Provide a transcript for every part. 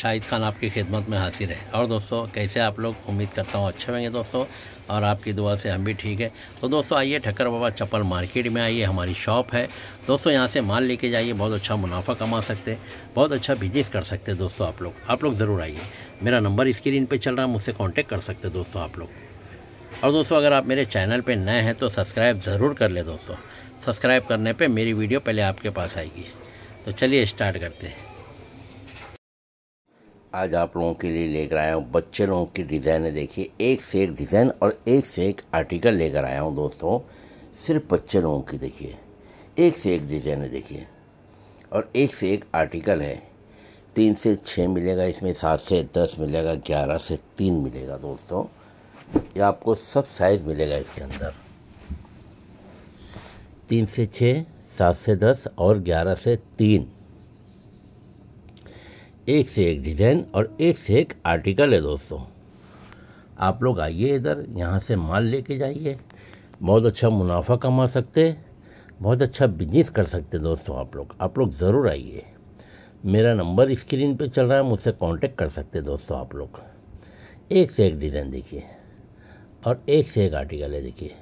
शाहिद खान आपकी खिदमत में हाजिर है और दोस्तों कैसे आप लोग उम्मीद करता हूँ अच्छे होंगे दोस्तों और आपकी दुआ से हम भी ठीक है तो दोस्तों आइए ठक्कर बाबा चप्पल मार्केट में आइए हमारी शॉप है दोस्तों यहाँ से माल लेके जाइए बहुत अच्छा मुनाफा कमा सकते बहुत अच्छा बिजनेस कर सकते दोस्तों आप लोग आप लोग ज़रूर आइए मेरा नंबर स्क्रीन पर चल रहा है मुझसे कॉन्टेक्ट कर सकते दोस्तों आप लोग और दोस्तों अगर आप मेरे चैनल पर नए हैं तो सब्सक्राइब ज़रूर कर ले दोस्तों सब्सक्राइब करने पर मेरी वीडियो पहले आपके पास आएगी तो चलिए स्टार्ट करते हैं आज आप लोगों के लिए लेकर आया हूँ बच्चे लोगों की डिज़ाइनें देखिए एक से एक डिज़ाइन और एक से एक आर्टिकल लेकर आया हूँ दोस्तों सिर्फ बच्चे लोगों की देखिए एक से एक डिज़ाइन देखिए और एक से एक आर्टिकल है तीन से छः मिलेगा इसमें सात से दस मिलेगा ग्यारह से तीन मिलेगा दोस्तों ये आपको सब साइज़ मिलेगा इसके अंदर तीन से छः सात से दस और ग्यारह से तीन एक से एक डिज़ाइन और एक से एक आर्टिकल है दोस्तों आप लोग आइए इधर यहाँ से माल लेके जाइए बहुत अच्छा मुनाफा कमा सकते बहुत अच्छा बिजनेस कर सकते दोस्तों आप लोग आप लोग ज़रूर आइए मेरा नंबर स्क्रीन पे चल रहा है मुझसे कांटेक्ट कर सकते दोस्तों आप लोग एक से एक डिज़ाइन देखिए और एक से एक आर्टिकल है देखिए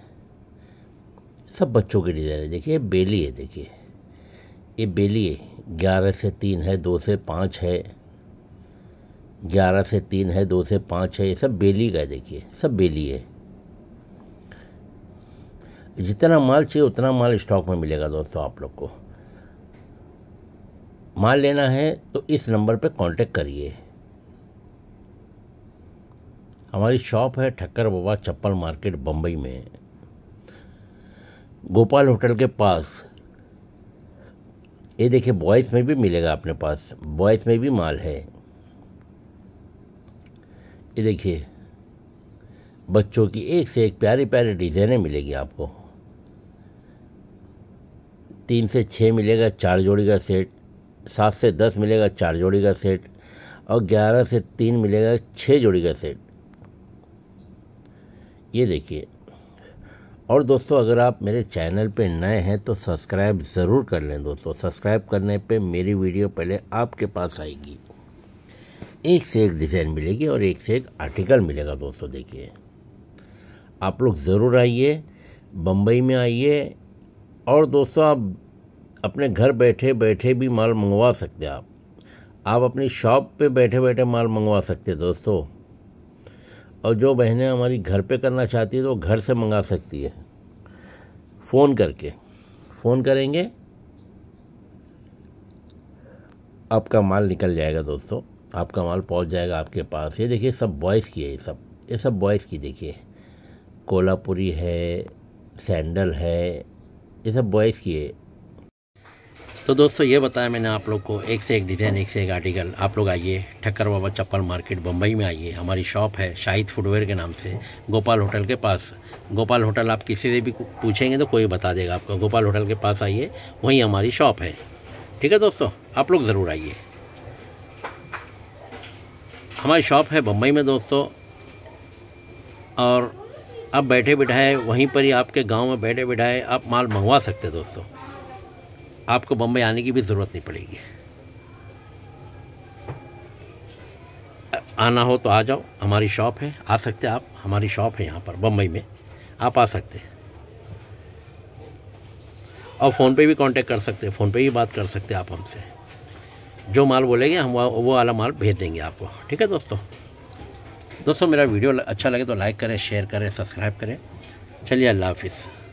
सब बच्चों के डिज़ाइन है देखिए बेली है देखिए ये बेली है ग्यारह से तीन है दो से पाँच है ग्यारह से तीन है दो से पाँच है ये सब बेली का देखिए सब बेली है जितना माल चाहिए उतना माल स्टॉक में मिलेगा दोस्तों आप लोग को माल लेना है तो इस नंबर पर कांटेक्ट करिए हमारी शॉप है ठक्कर बाबा चप्पल मार्केट बम्बई में गोपाल होटल के पास ये देखिए बॉयज़ में भी मिलेगा अपने पास बॉयज़ में भी माल है ये देखिए बच्चों की एक से एक प्यारी प्यारी डिज़ाइनें मिलेगी आपको तीन से छः मिलेगा चार जोड़ी का सेट सात से दस मिलेगा चार जोड़ी का सेट और ग्यारह से तीन मिलेगा छः जोड़ी का सेट ये देखिए और दोस्तों अगर आप मेरे चैनल पे नए हैं तो सब्सक्राइब ज़रूर कर लें दोस्तों सब्सक्राइब करने पे मेरी वीडियो पहले आपके पास आएगी एक से एक डिज़ाइन मिलेगी और एक से एक आर्टिकल मिलेगा दोस्तों देखिए आप लोग ज़रूर आइए बम्बई में आइए और दोस्तों आप अपने घर बैठे बैठे भी माल मंगवा सकते हैं आप आप अपनी शॉप पे बैठे बैठे माल मंगवा सकते दोस्तों और जो बहनें हमारी घर पे करना चाहती है तो घर से मंगा सकती है फ़ोन करके फ़ोन करेंगे आपका माल निकल जाएगा दोस्तों आपका माल पहुंच जाएगा आपके पास ये देखिए सब बॉयज़ की है ये सब ये सब बॉयज़ की देखिए कोल्हापुरी है सैंडल है ये सब बॉयज़ की है तो दोस्तों ये बताया मैंने आप लोग को एक से एक डिज़ाइन एक से एक आर्टिकल आप लोग आइए ठक्कर बाबा चप्पल मार्केट बम्बई में आइए हमारी शॉप है शाहिद फुटवेयर के नाम से गोपाल होटल के पास गोपाल होटल आप किसी से भी पूछेंगे तो कोई बता देगा आपको गोपाल होटल के पास आइए वहीं हमारी शॉप है ठीक है दोस्तों आप लोग ज़रूर आइए हमारी शॉप है बम्बई में दोस्तों और आप बैठे बिठाए वहीं पर ही आपके गांव में बैठे बिठाए आप माल मंगवा सकते दोस्तों आपको बम्बई आने की भी ज़रूरत नहीं पड़ेगी आना हो तो आ जाओ हमारी शॉप है आ सकते आप हमारी शॉप है यहाँ पर बम्बई में आप आ सकते हैं और फ़ोन पे भी कांटेक्ट कर सकते हैं फ़ोन पे ही बात कर सकते हैं आप हमसे जो माल बोलेंगे हम वो वाला माल भेज देंगे आपको ठीक है दोस्तों दोस्तों मेरा वीडियो अच्छा लगे तो लाइक करें शेयर करें सब्सक्राइब करें चलिए अल्लाह हाफिज़